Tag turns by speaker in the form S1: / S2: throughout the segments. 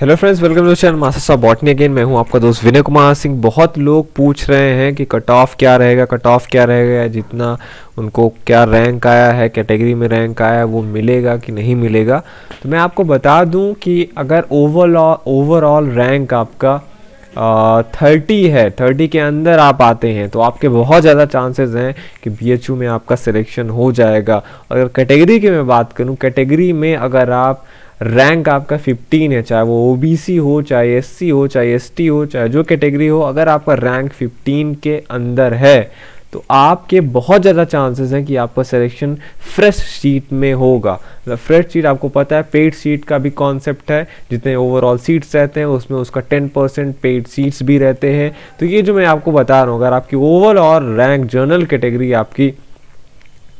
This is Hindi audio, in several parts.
S1: hello friends welcome to channel master botany again मैं हूं आपका दोस्त विनय कुमार सिंह बहुत लोग पूछ रहे हैं कि कट ऑफ क्या रहेगा कट ऑफ क्या रहेगा जितना उनको क्या रैंक आया है कैटेगरी में रैंक आया है वो मिलेगा कि नहीं मिलेगा तो मैं आपको बता दूं कि अगर ओवरऑल ओवरऑल रैंक आपका थर्टी uh, है थर्टी के अंदर आप आते हैं तो आपके बहुत ज़्यादा चांसेस हैं कि बी में आपका सिलेक्शन हो जाएगा अगर कैटेगरी की मैं बात करूँ कैटेगरी में अगर आप रैंक आपका 15 है चाहे वो ओबीसी हो चाहे एससी हो चाहे एसटी हो चाहे जो कैटेगरी हो अगर आपका रैंक 15 के अंदर है तो आपके बहुत ज़्यादा चांसेस हैं कि आपका सिलेक्शन फ्रेश सीट में होगा मतलब फ्रेश सीट आपको पता है पेड सीट का भी कॉन्सेप्ट है जितने ओवरऑल सीट्स रहते हैं उसमें उसका 10 परसेंट पेड सीट्स भी रहते हैं तो ये जो मैं आपको बता रहा हूँ अगर आपकी ओवरऑल रैंक जर्नल कैटेगरी आपकी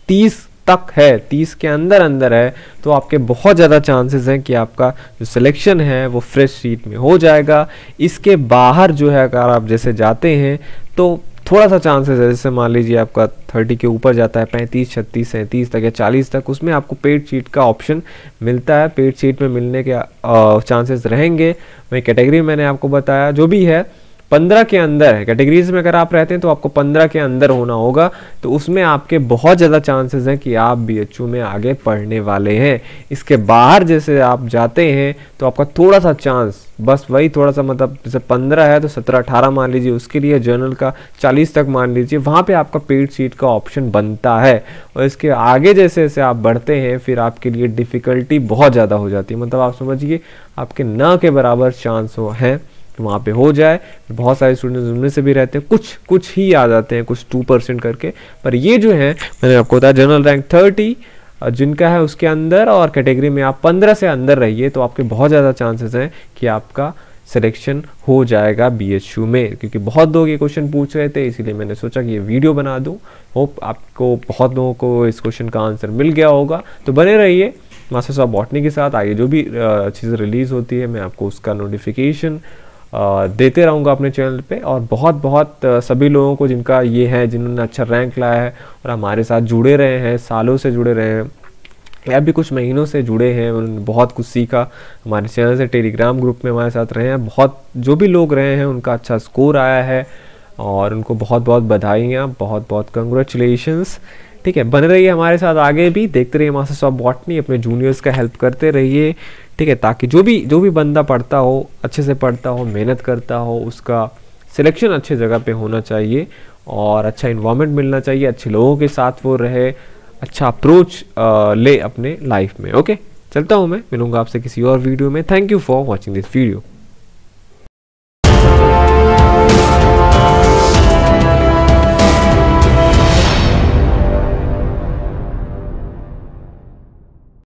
S1: तीस तक है तीस के अंदर अंदर है तो आपके बहुत ज़्यादा चांसेस हैं कि आपका जो सिलेक्शन है वो फ्रेश सीट में हो जाएगा इसके बाहर जो है अगर आप जैसे जाते हैं तो थोड़ा सा चांसेस है जैसे मान लीजिए आपका थर्टी के ऊपर जाता है पैंतीस छत्तीस सैंतीस तक या चालीस तक उसमें आपको पेड सीट का ऑप्शन मिलता है पेड सीट में मिलने के चांसेस रहेंगे वही कैटेगरी मैंने आपको बताया जो भी है पंद्रह के अंदर है कैटेगरीज में अगर आप रहते हैं तो आपको पंद्रह के अंदर होना होगा तो उसमें आपके बहुत ज़्यादा चांसेस हैं कि आप बी में आगे पढ़ने वाले हैं इसके बाहर जैसे आप जाते हैं तो आपका थोड़ा सा चांस बस वही थोड़ा सा मतलब जैसे पंद्रह है तो सत्रह अठारह मान लीजिए उसके लिए जर्नल का चालीस तक मान लीजिए वहाँ पर आपका पेड सीट का ऑप्शन बनता है और इसके आगे जैसे जैसे आप बढ़ते हैं फिर आपके लिए डिफ़िकल्टी बहुत ज़्यादा हो जाती है मतलब आप समझिए आपके न के बराबर चांस हो हैं कि वहाँ पे हो जाए बहुत सारे स्टूडेंट्स उनमें से भी रहते हैं कुछ कुछ ही आ जाते हैं कुछ टू परसेंट करके पर ये जो है मैंने आपको बताया जनरल रैंक थर्टी जिनका है उसके अंदर और कैटेगरी में आप पंद्रह से अंदर रहिए तो आपके बहुत ज़्यादा चांसेस हैं कि आपका सिलेक्शन हो जाएगा बी में क्योंकि बहुत लोग ये क्वेश्चन पूछ रहे थे इसीलिए मैंने सोचा कि ये वीडियो बना दूँ होप आपको बहुत लोगों को इस क्वेश्चन का आंसर मिल गया होगा तो बने रहिए मास्टर साहब बॉटनी के साथ आइए जो भी चीज़ें रिलीज़ होती है मैं आपको उसका नोटिफिकेशन देते रहूँगा अपने चैनल पे और बहुत बहुत सभी लोगों को जिनका ये है जिन्होंने अच्छा रैंक लाया है और हमारे साथ जुड़े रहे हैं सालों से जुड़े रहे हैं या भी कुछ महीनों से जुड़े हैं उन्होंने बहुत कुछ सीखा हमारे चैनल से टेलीग्राम ग्रुप में हमारे साथ रहे हैं बहुत जो भी लोग रहे हैं उनका अच्छा स्कोर आया है और उनको बहुत बहुत बधाइयाँ बहुत बहुत कंग्रेचुलेशंस ठीक है बने रहिए हमारे साथ आगे भी देखते रहिए मास्टर्स सब बॉटनी अपने जूनियर्स का हेल्प करते रहिए ठीक है ताकि जो भी जो भी बंदा पढ़ता हो अच्छे से पढ़ता हो मेहनत करता हो उसका सिलेक्शन अच्छे जगह पे होना चाहिए और अच्छा इन्वामेंट मिलना चाहिए अच्छे लोगों के साथ वो रहे अच्छा अप्रोच ले अपने लाइफ में ओके चलता हूँ मैं मिलूँगा आपसे किसी और वीडियो में thank you for watching this video